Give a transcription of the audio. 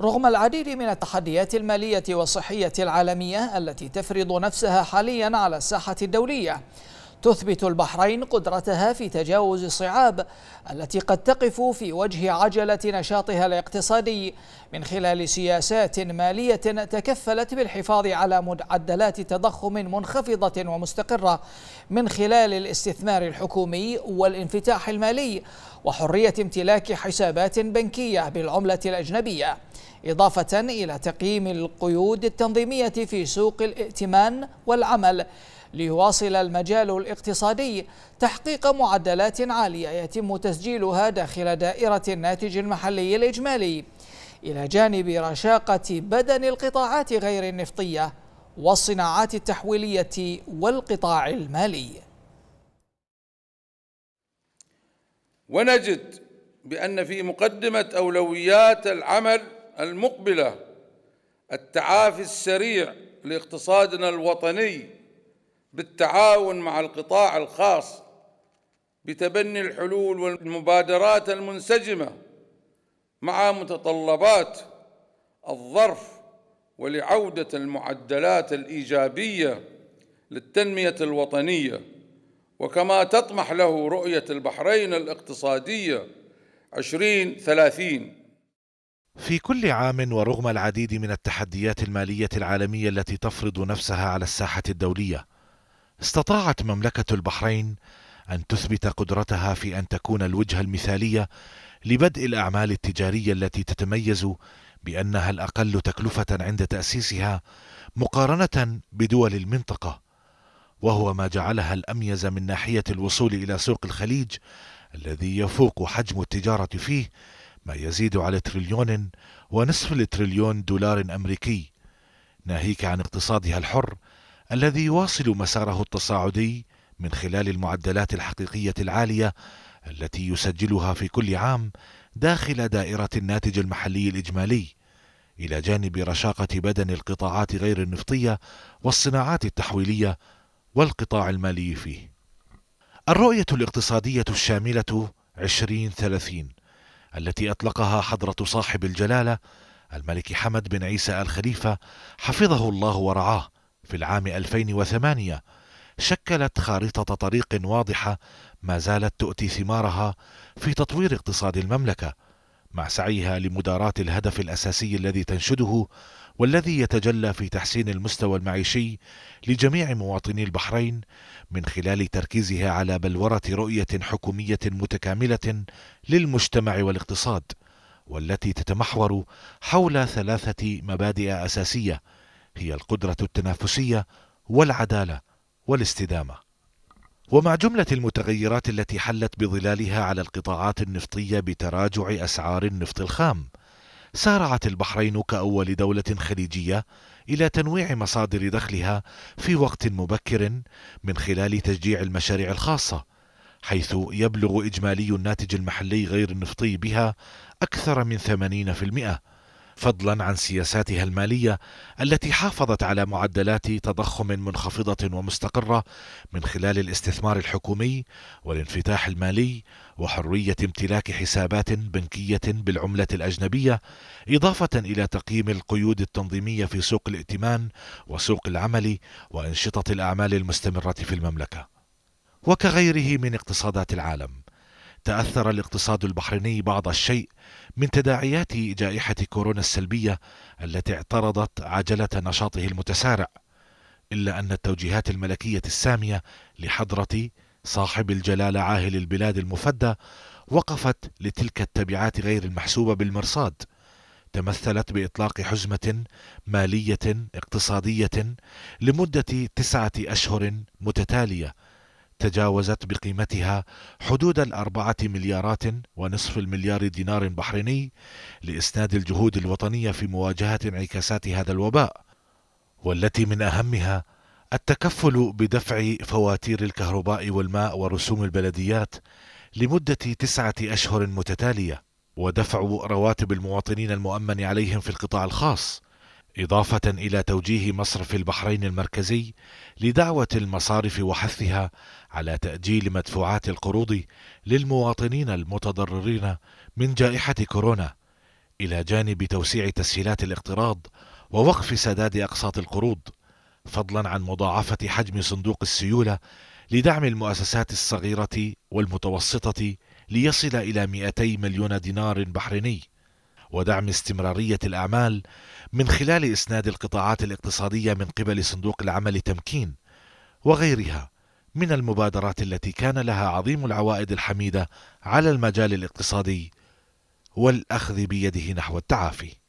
رغم العديد من التحديات المالية والصحية العالمية التي تفرض نفسها حاليا على الساحة الدولية تثبت البحرين قدرتها في تجاوز الصعاب التي قد تقف في وجه عجله نشاطها الاقتصادي من خلال سياسات ماليه تكفلت بالحفاظ على معدلات تضخم منخفضه ومستقره من خلال الاستثمار الحكومي والانفتاح المالي وحريه امتلاك حسابات بنكيه بالعمله الاجنبيه إضافة إلى تقييم القيود التنظيمية في سوق الائتمان والعمل ليواصل المجال الاقتصادي تحقيق معدلات عالية يتم تسجيلها داخل دائرة الناتج المحلي الإجمالي إلى جانب رشاقة بدن القطاعات غير النفطية والصناعات التحويلية والقطاع المالي ونجد بأن في مقدمة أولويات العمل المقبلة التعافي السريع لاقتصادنا الوطني بالتعاون مع القطاع الخاص بتبني الحلول والمبادرات المنسجمه مع متطلبات الظرف ولعوده المعدلات الايجابيه للتنميه الوطنيه وكما تطمح له رؤيه البحرين الاقتصاديه 2030 في كل عام ورغم العديد من التحديات الماليه العالميه التي تفرض نفسها على الساحه الدوليه استطاعت مملكة البحرين أن تثبت قدرتها في أن تكون الوجهة المثالية لبدء الأعمال التجارية التي تتميز بأنها الأقل تكلفة عند تأسيسها مقارنة بدول المنطقة، وهو ما جعلها الأميز من ناحية الوصول إلى سوق الخليج الذي يفوق حجم التجارة فيه ما يزيد على تريليون ونصف التريليون دولار أمريكي، ناهيك عن اقتصادها الحر الذي يواصل مساره التصاعدي من خلال المعدلات الحقيقية العالية التي يسجلها في كل عام داخل دائرة الناتج المحلي الإجمالي إلى جانب رشاقة بدن القطاعات غير النفطية والصناعات التحويلية والقطاع المالي فيه. الرؤية الاقتصادية الشاملة 2030 التي أطلقها حضرة صاحب الجلالة الملك حمد بن عيسى آل خليفة حفظه الله ورعاه في العام 2008 شكلت خارطة طريق واضحة ما زالت تؤتي ثمارها في تطوير اقتصاد المملكة مع سعيها لمداراة الهدف الأساسي الذي تنشده والذي يتجلى في تحسين المستوى المعيشي لجميع مواطني البحرين من خلال تركيزها على بلورة رؤية حكومية متكاملة للمجتمع والاقتصاد والتي تتمحور حول ثلاثة مبادئ أساسية هي القدرة التنافسية والعدالة والاستدامة. ومع جملة المتغيرات التي حلت بظلالها على القطاعات النفطية بتراجع أسعار النفط الخام، سارعت البحرين كأول دولة خليجية إلى تنويع مصادر دخلها في وقت مبكر من خلال تشجيع المشاريع الخاصة، حيث يبلغ إجمالي الناتج المحلي غير النفطي بها أكثر من 80%. فضلا عن سياساتها الماليه التي حافظت على معدلات تضخم منخفضه ومستقره من خلال الاستثمار الحكومي والانفتاح المالي وحريه امتلاك حسابات بنكيه بالعمله الاجنبيه اضافه الى تقييم القيود التنظيميه في سوق الائتمان وسوق العمل وانشطه الاعمال المستمره في المملكه وكغيره من اقتصادات العالم تأثر الاقتصاد البحريني بعض الشيء من تداعيات جائحة كورونا السلبية التي اعترضت عجلة نشاطه المتسارع، إلا أن التوجيهات الملكية السامية لحضرة صاحب الجلالة عاهل البلاد المفدى وقفت لتلك التبعات غير المحسوبة بالمرصاد، تمثلت بإطلاق حزمة مالية اقتصادية لمدة تسعة أشهر متتالية تجاوزت بقيمتها حدود الأربعة مليارات ونصف المليار دينار بحريني لإسناد الجهود الوطنية في مواجهة انعكاسات هذا الوباء والتي من أهمها التكفل بدفع فواتير الكهرباء والماء ورسوم البلديات لمدة تسعة أشهر متتالية ودفع رواتب المواطنين المؤمن عليهم في القطاع الخاص إضافة إلى توجيه مصرف البحرين المركزي لدعوة المصارف وحثها على تأجيل مدفوعات القروض للمواطنين المتضررين من جائحة كورونا، إلى جانب توسيع تسهيلات الاقتراض ووقف سداد أقساط القروض، فضلا عن مضاعفة حجم صندوق السيولة لدعم المؤسسات الصغيرة والمتوسطة ليصل إلى 200 مليون دينار بحريني. ودعم استمرارية الأعمال من خلال إسناد القطاعات الاقتصادية من قبل صندوق العمل تمكين وغيرها من المبادرات التي كان لها عظيم العوائد الحميدة على المجال الاقتصادي والأخذ بيده نحو التعافي